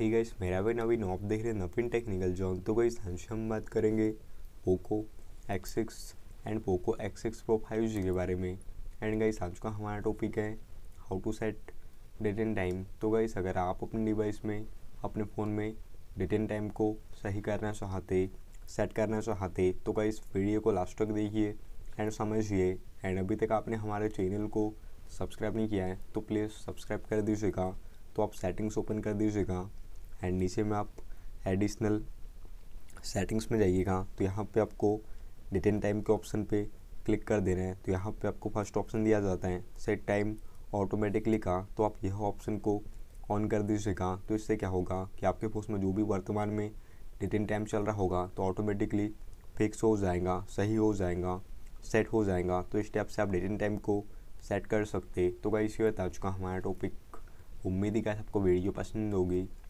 ठीक है मेरा भाई नवीन आप देख रहे हैं नवीन टेक्निकल जॉन तो गाइस आज हम बात करेंगे Poco X six and Poco X six pro five G के बारे में एंड गाइस आज का हमारा टॉपिक है how to set date and time तो गाइस अगर आप अपने डिवाइस में अपने फ़ोन में डेट एंड टाइम को सही करना चाहते सेट करना चाहते तो गाइस वीडियो को लास्ट तक देखिए एंड समझिए एंड अभी तक आपने हमारे चैनल को सब्सक्राइब नहीं किया है तो प्लीज़ सब्सक्राइब कर दीजिएगा तो आप सेटिंग्स ओपन कर दीजिएगा एंड नीचे में आप एडिशनल सेटिंग्स में जाइएगा तो यहाँ पे आपको डिटेन टाइम के ऑप्शन पे क्लिक कर दे रहे हैं तो यहाँ पे आपको फर्स्ट ऑप्शन दिया जाता है सेट टाइम ऑटोमेटिकली का तो आप यह ऑप्शन को ऑन कर दीजिएगा तो इससे क्या होगा कि आपके फोन में जो भी वर्तमान में डिटेन टाइम चल रहा होगा तो ऑटोमेटिकली फिक्स हो जाएगा सही हो जाएगा सेट हो जाएगा तो इस टाइप से आप डिटेन टाइम को सेट कर सकते तो गाइस ये बता चुका हमारा टॉपिक उम्मीद ही क्या आपको वीडियो पसंद होगी